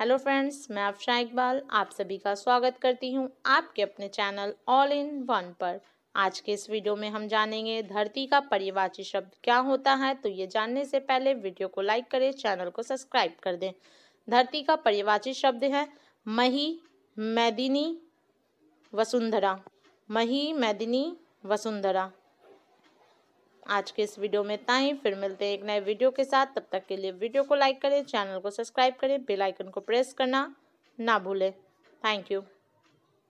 hello friends मैं अफशा इकबाल आप सभी का स्वागत करती हूं आपके अपने चैनल ऑल इन वन पर आज के इस वीडियो में हम जानेंगे धरती का परिवाची शब्द क्या होता है तो ये जानने से पहले वीडियो को लाइक करें चैनल को सब्सक्राइब कर दें धरती का परिवाची शब्द है मही मैदिनी वसुंधरा मही मैदिनी वसुंधरा आज के इस वीडियो में इतना ही फिर मिलते हैं एक नए वीडियो के साथ तब तक के लिए वीडियो को लाइक करें चैनल को सब्सक्राइब करें बेल आइकन को प्रेस करना ना भूलें थैंक यू